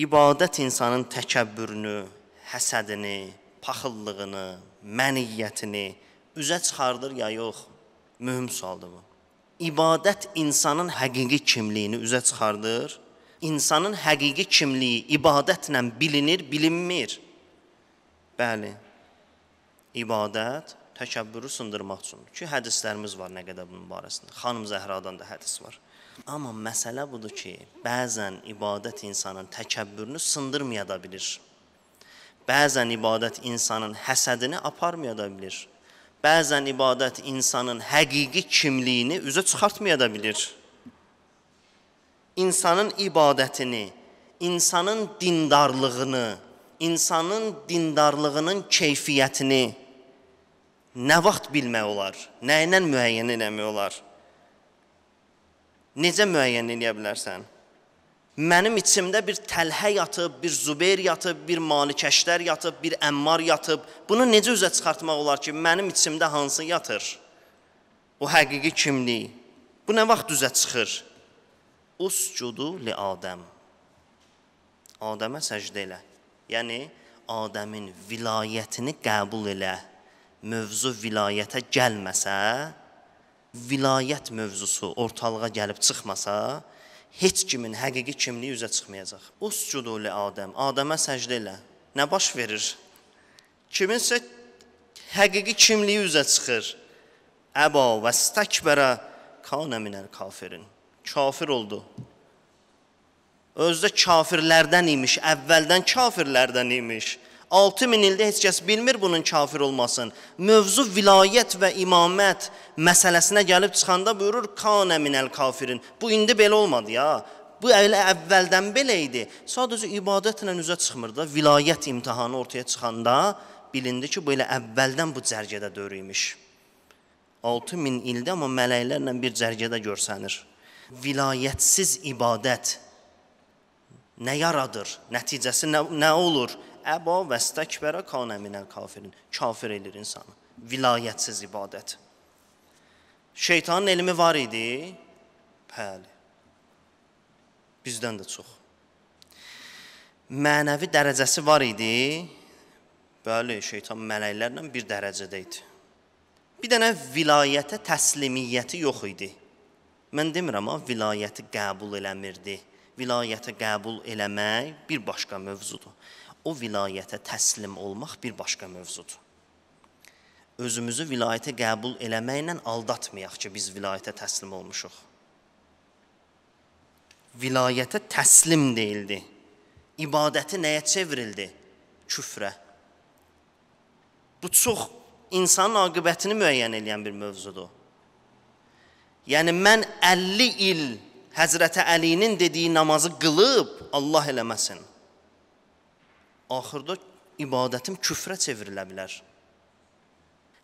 ibadət insanın təkəbbürünü, həsədini, paxıllığını, məniyyətini üzə çıxardır ya yox? Mühüm sualdır bu. İbadət insanın həqiqi kimliyini üzə çıxardır. İnsanın həqiqi kimliyi ibadətlə bilinir, bilinmir. Bəli. İbadət təkəbbürü sındırmaq üçün ki, hədislərimiz var nə qədər bunun barəsində. Xanım Zəhradan da hədis var. Amma məsələ budur ki, bəzən ibadət insanın təkəbbürünü sındırmaya da bilir. Bəzən ibadət insanın həsədini aparmaya da bilir. Bəzən ibadət insanın həqiqi kimliyini üzə çıxartmaya da bilir. İnsanın ibadətini, insanın dindarlığını, insanın dindarlığının keyfiyyətini nə vaxt bilmək olar? Nə ilə müəyyən eləmək olar? necə müəyyən edə bilərsən? Mənim içimdə bir Təlhə yatıb, bir Zubeyr yatıb, bir Malikəşdər yatıb, bir Əmmar yatıb. Bunu necə üzə çıxartmaq olar ki, mənim içimdə hansı yatır? O həqiqi kimlik. Bu nə vaxt üzə çıxır? Uscudu li Adəm. Adəmə səcdə elə. Yəni Adəmin vilayətini qəbul elə. Mövzu vilayətə gəlməsə, vilayət mövzusu ortalığa gəlib çıxmasa, heç kimin həqiqi kimliyi üzə çıxmayacaq. Uscudu li Adəm, Adəmə səcdə elə. Nə baş verir? Kiminsə həqiqi kimliyi üzə çıxır. Əba və stəkbərə kana minəl kafirin. Kafir oldu. Özdə kafirlərdən imiş, əvvəldən kafirlərdən imiş. 6000 ildə heç kəs bilmir bunun kafir olmasın. Mövzu vilayət və imamət məsələsinə gəlib çıxanda buyurur kana minəl kafirin. Bu indi belə olmadı ya. Bu elə əvvəldən belə idi. Sadəcə ibadətlə üzə çıxmır da, vilayət imtahanı ortaya çıxanda bilindi ki, bu elə əvvəldən bu cərgədə dörr imiş. 6000 ildə amma mələklərlə bir cərgədə görsənir. Vilayətsiz ibadət nə yaradır? Nəticəsi nə, nə olur? əba və stəkbərə kanə minəl kafirin. Kafir edir insanı. Vilayətsiz ibadət. Şeytanın elmi var idi? Bəli. Bizdən də çox. Mənəvi dərəcəsi var idi? Bəli, şeytan mələklərlə bir dərəcədə idi. Bir dənə vilayətə təslimiyyəti yox idi. Mən demirəm, amma vilayəti qəbul eləmirdi vilayətə qəbul eləmək bir başqa mövzudur o vilayətə təslim olmaq bir başqa mövzudur. Özümüzü vilayətə qəbul eləməklə aldatmayaq ki, biz vilayətə təslim olmuşuq. Vilayətə təslim deyildi. İbadəti nəyə çevrildi? Küfrə. Bu çox insanın aqibətini müəyyən edən bir mövzudur. Yəni mən 50 il Həzrəti Əlinin dediyi namazı qılıb Allah eləməsin axırda ibadətim küfrə çevrilə bilər.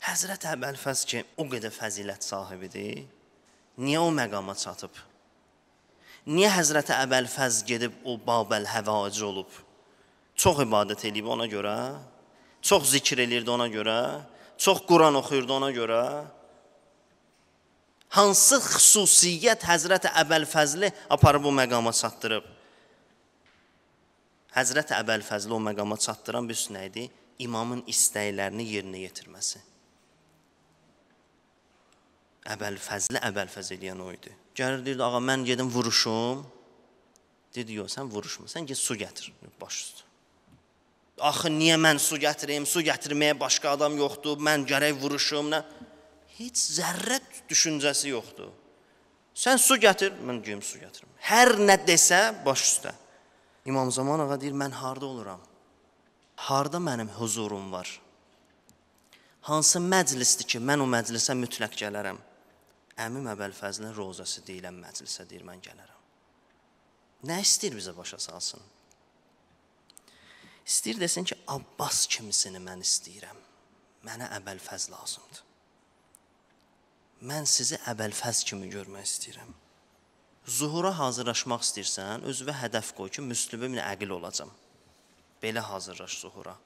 Həzrət Əbəlfəz ki, o qədər fəzilət sahibidir, niyə o məqama çatıb? Niyə Həzrət Əbəlfəz gedib o Babəl həvaci olub? Çox ibadət eləyib ona görə, çox zikr eləyirdi ona görə, çox Quran oxuyurdu ona görə. Hansı xüsusiyyət Həzrət Əbəlfəzli aparıb o məqama çatdırıb? Həzrət Əbəl Fəzli o məqama çatdıran bir üstünə idi, imamın istəklərini yerinə yetirməsi. Əbəl Fəzli Əbəl Fəz eləyən o idi. Gəlir deyirdi, ağa mən gedim vuruşum. Dedi, yox, sən vuruşma, sən get su gətir, baş üstü. Axı niyə mən su gətirim? Su gətirməyə başqa adam yoxdur. Mən gərək vuruşum. Nə? Heç zərrə düşüncəsi yoxdur. Sən su gətir, mən geyim su gətirim. Hər nə desə baş üstə. İmam Zaman ağa deyir, mən harda oluram? Harda mənim huzurum var? Hansı məclisdir ki, mən o məclisə mütləq gələrəm? Əmim Əbəlfəzlin rozası deyilən məclisə deyir, mən gələrəm. Nə istəyir bizə başa salsın? İstəyir desin ki, Abbas kimisini mən istəyirəm. Mənə Əbəlfəz lazımdır. Mən sizi Əbəlfəz kimi görmək istəyirəm. Zuhura hazırlaşmaq istəyirsən, özünə hədəf qoy ki, müslübüm nə əqil olacam. Belə hazırlaş zuhura.